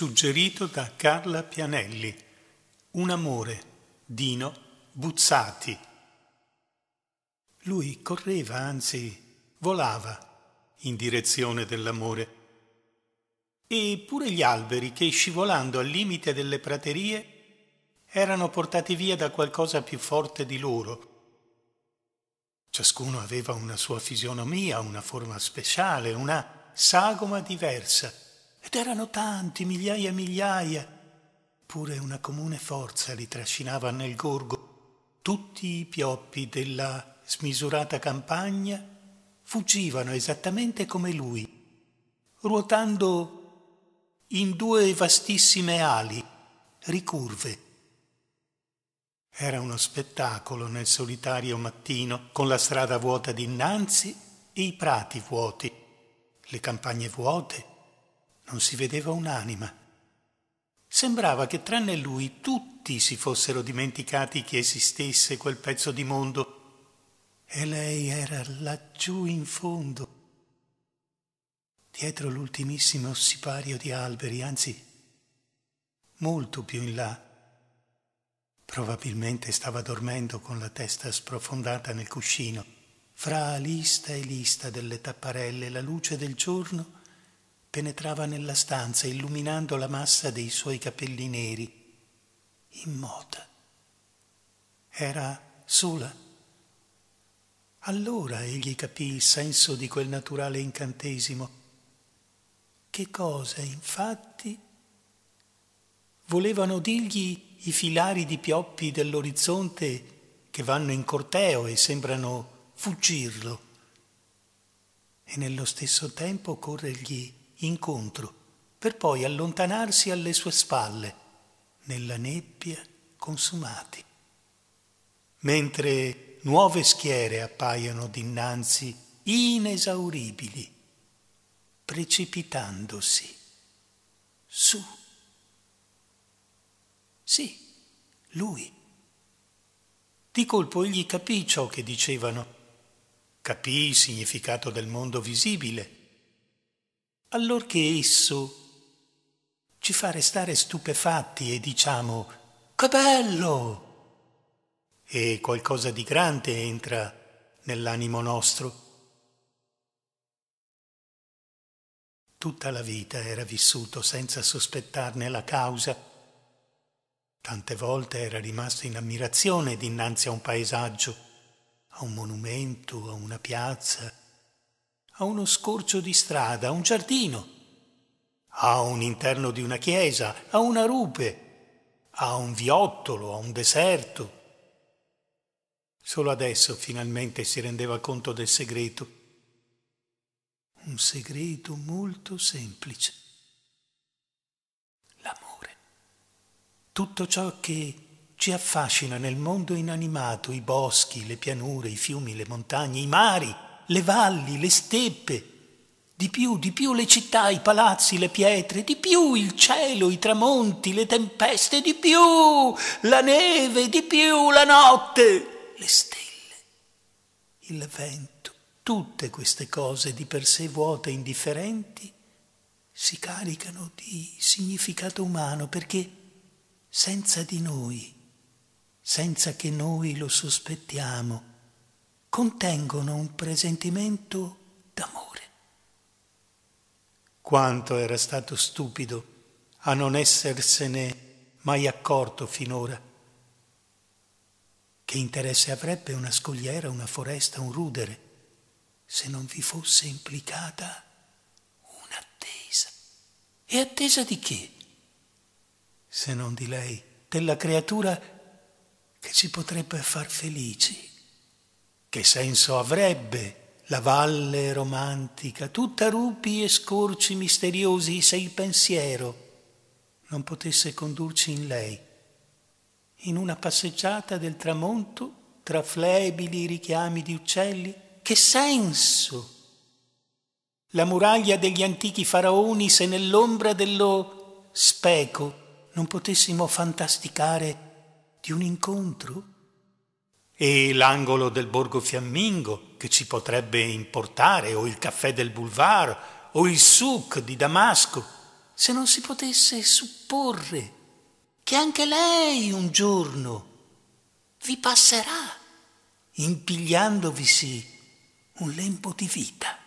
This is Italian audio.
suggerito da Carla Pianelli. Un amore, Dino Buzzati. Lui correva, anzi volava, in direzione dell'amore. E pure gli alberi che, scivolando al limite delle praterie, erano portati via da qualcosa più forte di loro. Ciascuno aveva una sua fisionomia, una forma speciale, una sagoma diversa ed erano tanti, migliaia e migliaia. Pure una comune forza li trascinava nel gorgo. Tutti i pioppi della smisurata campagna fuggivano esattamente come lui, ruotando in due vastissime ali, ricurve. Era uno spettacolo nel solitario mattino, con la strada vuota dinanzi e i prati vuoti, le campagne vuote, non si vedeva un'anima. Sembrava che tranne lui tutti si fossero dimenticati che esistesse quel pezzo di mondo e lei era laggiù in fondo, dietro l'ultimissimo sipario di alberi, anzi molto più in là. Probabilmente stava dormendo con la testa sprofondata nel cuscino. Fra lista e lista delle tapparelle la luce del giorno penetrava nella stanza illuminando la massa dei suoi capelli neri, immota. Era sola. Allora egli capì il senso di quel naturale incantesimo. Che cosa, infatti, volevano dirgli i filari di pioppi dell'orizzonte che vanno in corteo e sembrano fuggirlo? E nello stesso tempo corrergli incontro, per poi allontanarsi alle sue spalle, nella nebbia consumati. Mentre nuove schiere appaiono dinanzi, inesauribili, precipitandosi su. Sì, lui. Di colpo egli capì ciò che dicevano, capì il significato del mondo visibile, allorché esso ci fa restare stupefatti e diciamo che bello! E qualcosa di grande entra nell'animo nostro. Tutta la vita era vissuto senza sospettarne la causa. Tante volte era rimasto in ammirazione dinanzi a un paesaggio, a un monumento, a una piazza, a uno scorcio di strada, a un giardino, a un interno di una chiesa, a una rupe, a un viottolo, a un deserto. Solo adesso finalmente si rendeva conto del segreto. Un segreto molto semplice. L'amore. Tutto ciò che ci affascina nel mondo inanimato, i boschi, le pianure, i fiumi, le montagne, i mari le valli, le steppe, di più, di più le città, i palazzi, le pietre, di più il cielo, i tramonti, le tempeste, di più la neve, di più la notte, le stelle, il vento, tutte queste cose di per sé vuote e indifferenti si caricano di significato umano perché senza di noi, senza che noi lo sospettiamo, contengono un presentimento d'amore. Quanto era stato stupido a non essersene mai accorto finora. Che interesse avrebbe una scogliera, una foresta, un rudere, se non vi fosse implicata un'attesa? E attesa di chi? Se non di lei, della creatura che ci potrebbe far felici, che senso avrebbe la valle romantica, tutta rupi e scorci misteriosi, se il pensiero non potesse condurci in lei, in una passeggiata del tramonto tra flebili richiami di uccelli? Che senso! La muraglia degli antichi faraoni se nell'ombra dello speco non potessimo fantasticare di un incontro? e l'angolo del Borgo Fiammingo che ci potrebbe importare, o il caffè del boulevard, o il souk di Damasco, se non si potesse supporre che anche lei un giorno vi passerà, impigliandovisi un lembo di vita.